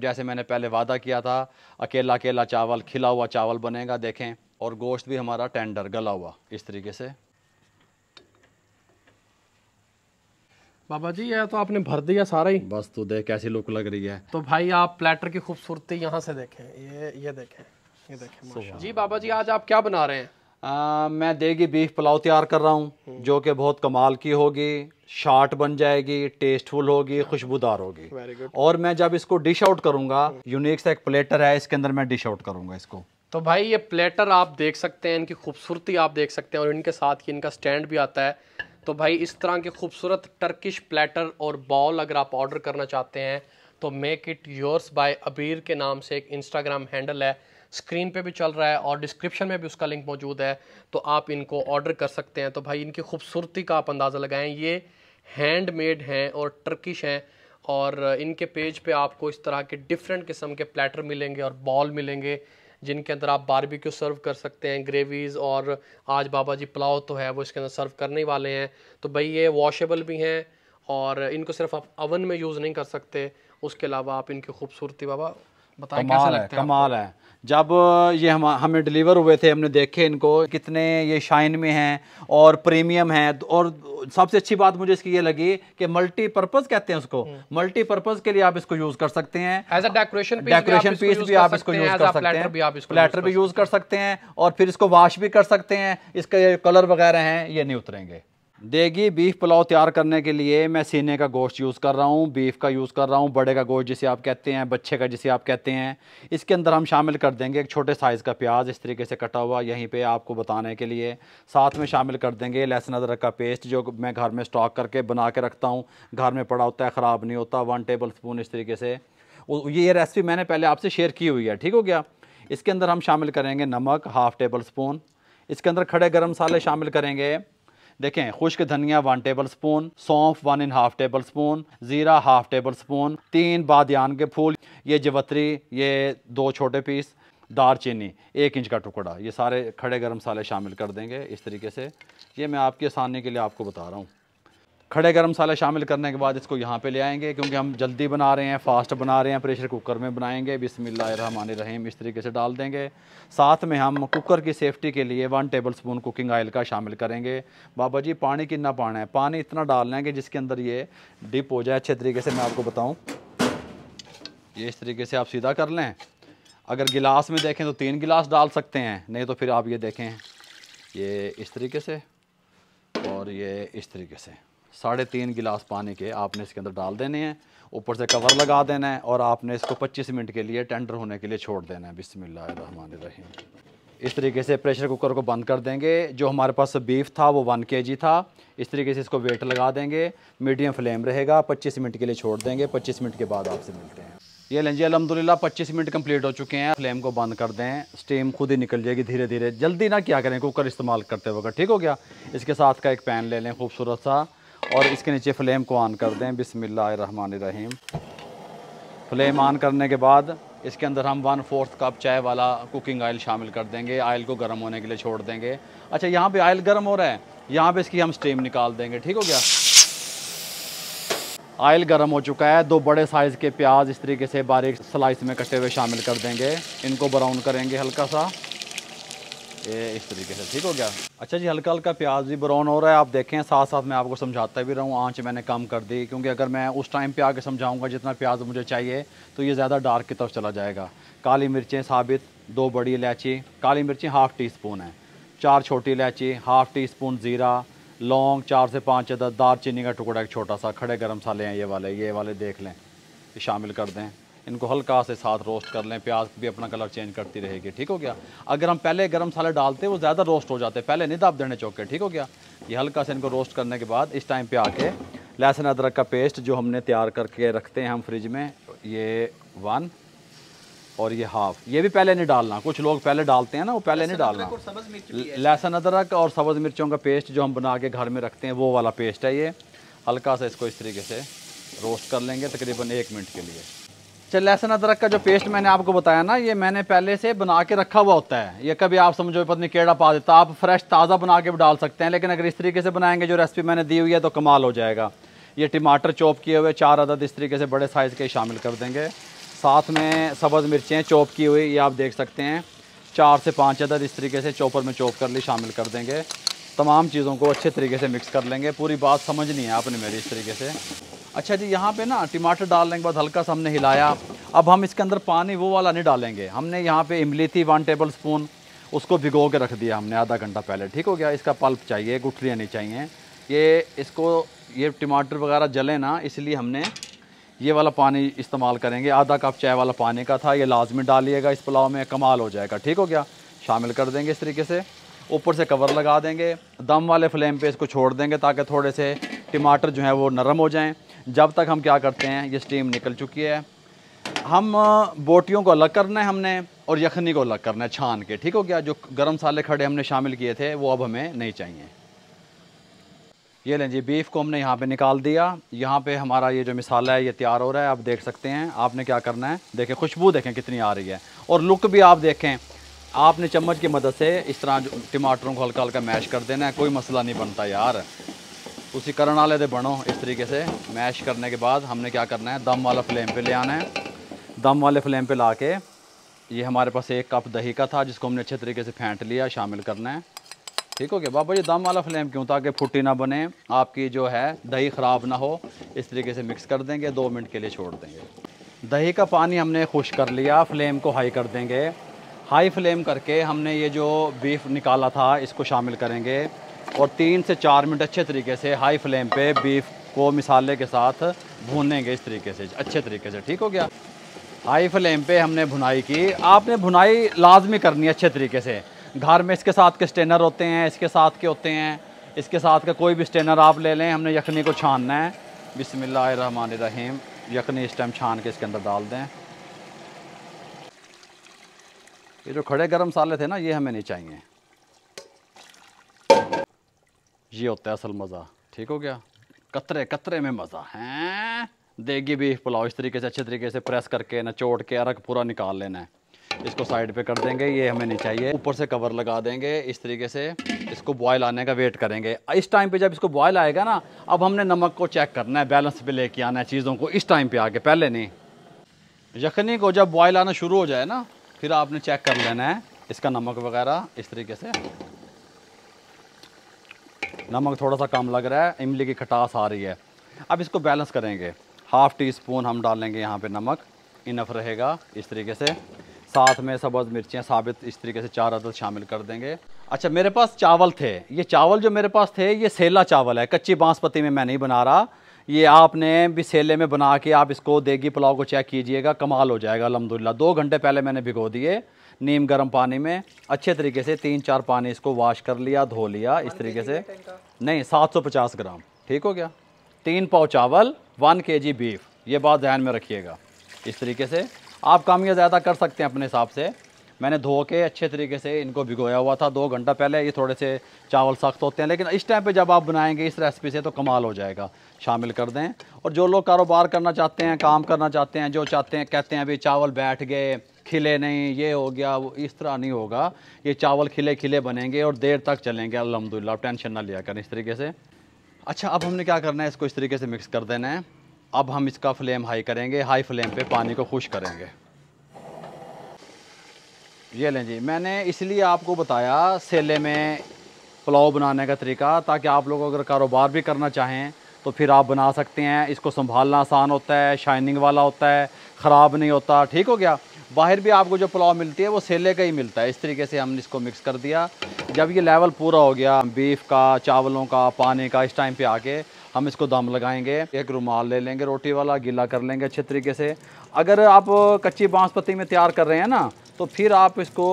जैसे मैंने पहले वादा किया था अकेला अकेला चावल खिला हुआ चावल बनेगा देखें और गोश्त भी हमारा टेंडर गला हुआ इस तरीके से बाबा जी यह तो आपने भर दिया सारा ही बस तो देख कैसी लुक लग रही है तो भाई आप प्लेटर की खूबसूरती यहाँ से देखें ये ये देखें ये देखें जी बाबा जी आज आप क्या बना रहे हैं आ, मैं देगी बीफ पुलाव तैयार कर रहा हूँ जो कि बहुत कमाल की होगी शार्ट बन जाएगी टेस्टफुल होगी खुशबूदार होगी और मैं जब इसको डिश आउट करूंगा यूनिक सा एक प्लेटर है इसके अंदर मैं डिश आउट करूंगा इसको तो भाई ये प्लेटर आप देख सकते हैं इनकी खूबसूरती आप देख सकते हैं और इनके साथ ही इनका स्टैंड भी आता है तो भाई इस तरह के खूबसूरत टर्किश प्लेटर और बॉल अगर आप ऑर्डर करना चाहते हैं तो मेक इट योर्स बाय अबीर के नाम से एक इंस्टाग्राम हैंडल है स्क्रीन पे भी चल रहा है और डिस्क्रिप्शन में भी उसका लिंक मौजूद है तो आप इनको ऑर्डर कर सकते हैं तो भाई इनकी खूबसूरती का आप अंदाज़ा लगाएं ये हैंडमेड हैं और टर्किश हैं और इनके पेज पे आपको इस तरह के डिफरेंट किस्म के प्लेटर मिलेंगे और बॉल मिलेंगे जिनके अंदर आप बारबेक्यू सर्व कर सकते हैं ग्रेवीज़ और आज बाबा जी पुलाव तो है वो इसके अंदर सर्व करने वाले हैं तो भाई ये वॉशेबल भी हैं और इनको सिर्फ आप अवन में यूज़ नहीं कर सकते उसके अलावा आप इनकी खूबसूरती बाबा बताएं कैसे कमाल है जब ये हम हमें डिलीवर हुए थे हमने देखे इनको कितने ये शाइन में हैं और प्रीमियम हैं तो, और सबसे अच्छी बात मुझे इसकी ये लगी कि मल्टीपर्पज़ कहते हैं उसको मल्टीपर्पज़ हम्म। के लिए आप इसको यूज़ कर सकते हैं as a decoration decoration piece भी आप इसको यूज़ कर सकते हैं प्लेटर भी यूज़ कर सकते हैं और फिर इसको वॉश भी कर सकते हैं इसके कलर वगैरह हैं ये नहीं उतरेंगे देगी बीफ पुलाव तैयार करने के लिए मैं सीने का गोश्त यूज़ कर रहा हूँ बीफ का यूज़ कर रहा हूँ बड़े का गोश्त जिसे आप कहते हैं बच्चे का जिसे आप कहते हैं इसके अंदर हम शामिल कर देंगे एक छोटे साइज़ का प्याज इस तरीके से कटा हुआ यहीं पे आपको बताने के लिए साथ में शामिल कर देंगे लहसुन अदरक का पेस्ट जो मैं घर में स्टॉक करके बना के रखता हूँ घर में पड़ा होता है ख़राब नहीं होता वन टेबल स्पून इस तरीके से ये रेसिपी मैंने पहले आपसे शेयर की हुई है ठीक हो गया इसके अंदर हम शामिल करेंगे नमक हाफ़ टेबल स्पून इसके अंदर खड़े गर्म मसाले शामिल करेंगे देखें खुश्क धनिया वन टेबल स्पून सौंफ one and half tablespoon ज़ीरा हाफ टेबल स्पून तीन बादन के फूल ये जवतरी ये दो छोटे पीस दार चीनी एक इंच का टुकड़ा ये सारे खड़े गर्म मसाले शामिल कर देंगे इस तरीके से ये मैं आपकी आसानी के लिए आपको बता रहा हूँ खड़े गर्म मसाले शामिल करने के बाद इसको यहाँ पे ले आएंगे क्योंकि हम जल्दी बना रहे हैं फास्ट बना रहे हैं प्रेशर कुकर में बनाएंगे बिसमिल्ल रहीम इस तरीके से डाल देंगे साथ में हम कुकर की सेफ्टी के लिए one tablespoon cooking oil का शामिल करेंगे बाबा जी पानी कितना पाना है पानी इतना डाल लेंगे जिसके अंदर ये डिप हो जाए अच्छे तरीके से मैं आपको बताऊँ ये इस तरीके से आप सीधा कर लें अगर गिलास में देखें तो तीन गिलास डाल सकते हैं नहीं तो फिर आप ये देखें ये इस तरीके से और ये इस तरीके से साढ़े तीन गिलास पानी के आपने इसके अंदर डाल देने हैं ऊपर से कवर लगा देना है और आपने इसको 25 मिनट के लिए टेंडर होने के लिए छोड़ देना है रही इस तरीके से प्रेशर कुकर को बंद कर देंगे जो हमारे पास बीफ था वो वन के जी था इस तरीके से इसको वेट लगा देंगे मीडियम फ्लेम रहेगा पच्चीस मिनट के लिए छोड़ देंगे पच्चीस मिनट के बाद आपसे मिलते हैं ये लें जी अलहमदिल्ला पच्चीस मिनट कम्प्लीट हो चुके हैं फ्लेम को बंद कर दें स्टीम खुद ही निकल जाएगी धीरे धीरे जल्दी ना क्या करें कुकर इस्तेमाल करते वक्त ठीक हो गया इसके साथ का एक पैन ले लें खूबसूरत सा और इसके नीचे फ्लेम को ऑन कर दें बिसमीम फ्लेम ऑन करने के बाद इसके अंदर हम वन फोर्थ कप चाय वाला कुकिंग ऑयल शामिल कर देंगे ऑयल को गर्म होने के लिए छोड़ देंगे अच्छा यहाँ पे ऑयल गर्म हो रहा है यहाँ पे इसकी हम स्टीम निकाल देंगे ठीक हो गया ऑयल गर्म हो चुका है दो बड़े साइज़ के प्याज इस तरीके से बारीक स्लाइस में कटे हुए शामिल कर देंगे इनको ब्राउन करेंगे हल्का सा ये इस तरीके से ठीक हो गया अच्छा जी हल्का हल्का प्याज भी ब्राउन हो रहा है आप देखें साथ साथ मैं आपको समझाता भी रहूँ आँच मैंने कम कर दी क्योंकि अगर मैं उस टाइम पे आके समझाऊंगा जितना प्याज मुझे चाहिए तो ये ज़्यादा डार्क की तरफ चला जाएगा काली मिर्चें साबित दो बड़ी इलायची काली मिर्ची हाफ़ टी स्पून है चार छोटी इलायची हाफ़ टी स्पून ज़ीरा लौंग चार से पाँच अदर दार चीनी का टुकड़ा एक छोटा सा खड़े गर्म साले हैं ये वाले ये वाले देख लें शामिल कर दें इनको हल्का से साथ रोस्ट कर लें प्याज भी अपना कलर चेंज करती रहेगी ठीक हो गया अगर हम पहले गर्म मसाले डालते वो ज़्यादा रोस्ट हो जाते पहले नहीं दाप देने चौके ठीक हो गया ये हल्का से इनको रोस्ट करने के बाद इस टाइम पे आके लहसुन अदरक का पेस्ट जो हमने तैयार करके रखते हैं हम फ्रिज में ये वन और ये हाफ ये भी पहले नहीं डालना कुछ लोग पहले डालते हैं ना वो पहले नहीं डालना लहसुन अदरक और सब्ज़ मिर्चों का पेस्ट जो हम बना के घर में रखते हैं वो वाला पेस्ट है ये हल्का सा इसको इस तरीके से रोस्ट कर लेंगे तकरीबन एक मिनट के लिए चल लहसुन अदरक का जो पेस्ट मैंने आपको बताया ना ये मैंने पहले से बना के रखा हुआ होता है ये कभी आप समझो पत्नी केड़ा पा देता आप फ्रेश ताज़ा बना के भी डाल सकते हैं लेकिन अगर इस तरीके से बनाएंगे जो रेसिपी मैंने दी हुई है तो कमाल हो जाएगा ये टमाटर चॉप किए हुए चार अदद इस तरीके से बड़े साइज़ के शामिल कर देंगे साथ में सब्ज़ मिर्चें चॉप की हुई ये आप देख सकते हैं चार से पाँच अदद इस तरीके से चॉपर में चॉप कर ली शामिल कर देंगे तमाम चीज़ों को अच्छे तरीके से मिक्स कर लेंगे पूरी बात समझ नहीं है आपने मेरी इस तरीके से अच्छा जी यहाँ पे ना टमाटर डालने के बाद हल्का सा हमने हिलाया अब हम इसके अंदर पानी वो वाला नहीं डालेंगे हमने यहाँ पे इमली थी वन टेबल स्पून उसको भिगो के रख दिया हमने आधा घंटा पहले ठीक हो गया इसका पल्प चाहिए गुठलियाँ नहीं चाहिए ये इसको ये टमाटर वगैरह जले ना इसलिए हमने ये वाला पानी इस्तेमाल करेंगे आधा कप चाय वाला पानी का था ये लाजमी डालिएगा इस पुलाव में कमाल हो जाएगा ठीक हो गया शामिल कर देंगे इस तरीके से ऊपर से कवर लगा देंगे दम वाले फ्लेम पे इसको छोड़ देंगे ताकि थोड़े से टमाटर जो है वो नरम हो जाएं जब तक हम क्या करते हैं ये स्टीम निकल चुकी है हम बोटियों को अलग करना है हमने और यखनी को अलग करना है छान के ठीक हो गया जो गर्म साले खड़े हमने शामिल किए थे वो अब हमें नहीं चाहिए ये लें जी बीफ को हमने यहाँ पे निकाल दिया यहाँ पे हमारा ये जो मिसाला है ये तैयार हो रहा है आप देख सकते हैं आपने क्या करना है देखें खुशबू देखें कितनी आ रही है और लुक भी आप देखें आपने चम्मच की मदद से इस तरह टमाटरों को हल्का हल्का मैश कर देना है कोई मसला नहीं बनता यार उसी करण वाले दे बनो इस तरीके से मैश करने के बाद हमने क्या करना है दम वाला फ्लेम पे ले आना है दम वाले फ्लेम पे ला के ये हमारे पास एक कप दही का था जिसको हमने अच्छे तरीके से फेंट लिया शामिल करना है ठीक हो गया बाबा जी दम वाला फ्लेम क्यों ताकि फुट्टी ना बने आपकी जो है दही ख़राब ना हो इस तरीके से मिक्स कर देंगे दो मिनट के लिए छोड़ देंगे दही का पानी हमने खुश कर लिया फ्लेम को हाई कर देंगे हाई फ्लेम करके हमने ये जो बीफ निकाला था इसको शामिल करेंगे और तीन से चार मिनट अच्छे तरीके से हाई फ्लेम पे बीफ को मिसाले के साथ भूनेंगे इस तरीके से अच्छे तरीके से ठीक हो गया हाई फ्लेम पे हमने भुनाई की आपने भुनाई लाजमी करनी है अच्छे तरीके से घर में इसके साथ के स्टेनर होते हैं इसके साथ के होते हैं इसके साथ का कोई भी स्टेनर आप ले लें हमने यखनी को छानना है बिसमीम यखनी इस टाइम छान के इसके अंदर डाल दें ये जो खड़े गर्म मसाले थे ना ये हमें नहीं चाहिए ये होता है असल मज़ा ठीक हो गया कतरे कतरे में मज़ा है देगी भी पुलाव इस तरीके से अच्छे तरीके से प्रेस करके नचोड़ के अरक पूरा निकाल लेना है इसको साइड पे कर देंगे ये हमें नहीं चाहिए ऊपर से कवर लगा देंगे इस तरीके से इसको बॉयल आने का वेट करेंगे इस टाइम पे जब इसको बॉयल आएगा ना अब हमने नमक को चेक करना है बैलेंस पे लेके आना है चीज़ों को इस टाइम पे आके पहले नहीं यखनी को जब बॉयल आना शुरू हो जाए ना फिर आपने चेक कर लेना है इसका नमक वगैरह इस तरीके से नमक थोड़ा सा कम लग रहा है इमली की खटास आ रही है अब इसको बैलेंस करेंगे हाफ़ टी स्पून हम डालेंगे यहाँ पे नमक इनफ रहेगा इस तरीके से साथ में सबज मिर्चियाँ साबित इस तरीके से चार अदद शामिल कर देंगे अच्छा मेरे पास चावल थे ये चावल जो मेरे पास थे ये सेला चावल है कच्ची बांसपत्ती में मैं नहीं बना रहा ये आपने बिसेले में बना के आप इसको देगी पुलाव को चेक कीजिएगा कमाल हो जाएगा अलहमदिल्ला दो घंटे पहले मैंने भिगो दिए नीम गर्म पानी में अच्छे तरीके से तीन चार पानी इसको वाश कर लिया धो लिया इस तरीके से नहीं सात सौ पचास ग्राम ठीक हो गया तीन पाव चावल वन के जी बीफ ये बात ध्यान में रखिएगा इस तरीके से आप काम यह ज़्यादा कर सकते हैं अपने हिसाब से मैंने धो के अच्छे तरीके से इनको भिगोया हुआ था दो घंटा पहले ये थोड़े से चावल सख्त होते हैं लेकिन इस टाइम पे जब आप बनाएंगे इस रेसिपी से तो कमाल हो जाएगा शामिल कर दें और जो लोग कारोबार करना चाहते हैं काम करना चाहते हैं जो चाहते हैं कहते हैं अभी चावल बैठ गए खिले नहीं ये हो गया वो इस तरह नहीं होगा ये चावल खिले खिले बनेंगे और देर तक चलेंगे अलहमदिल्ला टेंशन ना लिया करें इस तरीके से अच्छा अब हमने क्या करना है इसको इस तरीके से मिक्स कर देना है अब हम इसका फ्लेम हाई करेंगे हाई फ्लेम पे पानी को खुश करेंगे ये लें जी मैंने इसलिए आपको बताया सेले में पुलाव बनाने का तरीका ताकि आप लोग अगर कारोबार भी करना चाहें तो फिर आप बना सकते हैं इसको संभालना आसान होता है शाइनिंग वाला होता है ख़राब नहीं होता ठीक हो गया बाहर भी आपको जो पुलाव मिलती है वो सेले का ही मिलता है इस तरीके से हमने इसको मिक्स कर दिया जब ये लेवल पूरा हो गया बीफ का चावलों का पानी का इस टाइम पे आके हम इसको दम लगाएंगे एक रुमाल ले लेंगे रोटी वाला गीला कर लेंगे अच्छे तरीके से अगर आप कच्ची बांस में तैयार कर रहे हैं ना तो फिर आप इसको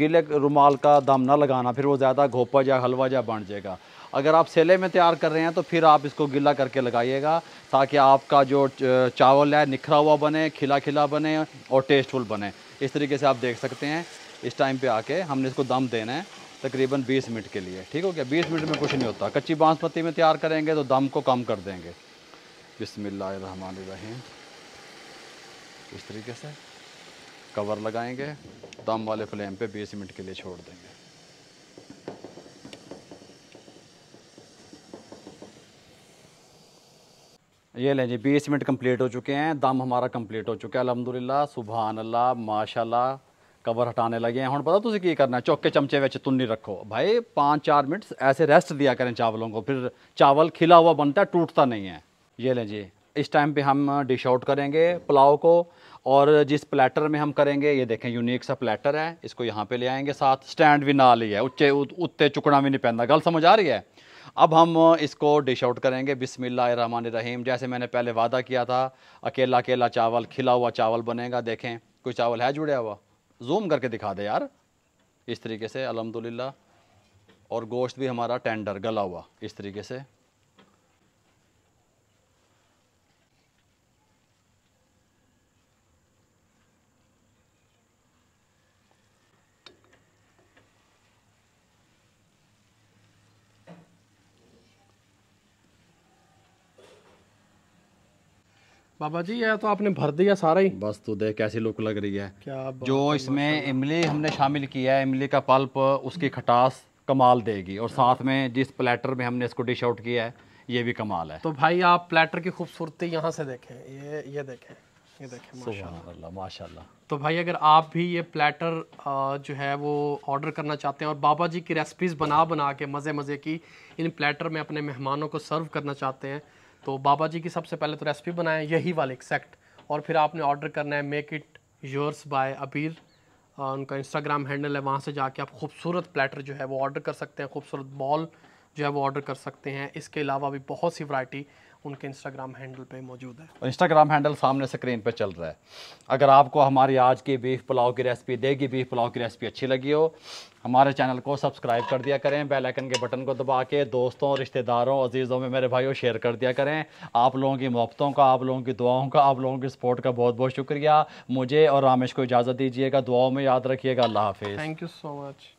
गीले रुमाल का दम ना लगाना फिर वो ज़्यादा घोपा या हलवा या बन जाएगा अगर आप सेले में तैयार कर रहे हैं तो फिर आप इसको गीला करके लगाइएगा ताकि आपका जो चावल है निखरा हुआ बने खिला खिला बने और टेस्टफुल बने इस तरीके से आप देख सकते हैं इस टाइम पे आके हमने इसको दम देना है तकरीबन 20 मिनट के लिए ठीक हो गया 20 मिनट में कुछ नहीं होता कच्ची बांस में तैयार करेंगे तो दम को कम कर देंगे बिसमीम इस तरीके से कवर लगाएंगे दम वाले फ्लेम पे 20 मिनट के लिए छोड़ देंगे ये लें जी बीस मिनट कंप्लीट हो चुके हैं दम हमारा कंप्लीट हो चुका है अलहमदुल्ला सुबहान अल्लाह माशाला कवर हटाने लगे हैं हम पता तुझे की करना चौके चमचे बच्चे तुन्नी रखो भाई पाँच चार मिनट ऐसे रेस्ट दिया करें चावलों को फिर चावल खिला हुआ बनता है टूटता नहीं है ये लें जी इस टाइम पे हम डिश uh, आउट करेंगे पुलाव को और जिस प्लेटर में हम करेंगे ये देखें यूनिक सा प्लेटर है इसको यहाँ पे ले आएंगे साथ स्टैंड भी ना लिया उच्चे उत्ते चुकना भी नहीं पहनता गल समझ आ रही है अब हम uh, इसको डिश आउट करेंगे रहीम जैसे मैंने पहले वादा किया था अकेला अकेला चावल खिला हुआ चावल बनेगा देखें कोई चावल है जुड़ा हुआ जूम करके दिखा दे यार इस तरीके से अलहमदिल्ला और गोश्त भी हमारा टेंडर गला हुआ इस तरीके से बाबा जी यह तो आपने भर दिया सारा ही बस तो देख कैसी लुक लग रही है क्या जो इसमें इमली हमने शामिल किया है इमली का पल्प उसकी खटास कमाल देगी और साथ में जिस प्लेटर में हमने इसको डिश आउट किया है ये भी कमाल है तो भाई आप प्लेटर की खूबसूरती यहाँ से देखें ये ये देखें माशाल्लाह तो भाई अगर आप भी ये प्लेटर जो है वो ऑर्डर करना चाहते हैं और बाबा जी की रेसिपीज़ बना बना के मज़े मज़े की इन प्लेटर में अपने मेहमानों को सर्व करना चाहते हैं तो बाबा जी की सबसे पहले तो रेसिपी बनाएं यही वाले एक्सैक्ट और फिर आपने ऑर्डर करना है मेक इट योर्स बाय अबीर उनका इंस्टाग्राम हैंडल है वहाँ से जाके आप खूबसूरत प्लेटर जो है वो ऑर्डर कर सकते हैं खूबसूरत बॉल जो है वो ऑर्डर कर सकते हैं इसके अलावा भी बहुत सी वैरायटी उनके इंस्टाग्राम हैंडल पे मौजूद है और इंस्टाग्राम हैंडल सामने स्क्रीन पे चल रहा है अगर आपको हमारी आज की बीफ पुलाव की रेसिपी देगी बीफ पुलाव की रेसिपी अच्छी लगी हो हमारे चैनल को सब्सक्राइब कर दिया करें बेल आइकन के बटन को दबा के दोस्तों रिश्तेदारों अजीज़ों में मेरे भाइयों शेयर कर दिया करें आप लोगों की मोहब्बतों का आप लोगों की दुआओं का आप लोगों की सपोर्ट का बहुत बहुत शुक्रिया मुझे और रामेश को इजाज़त दीजिएगा दुआओं में याद रखिएगा अल्लाह हाफिज़ थैंक यू सो मच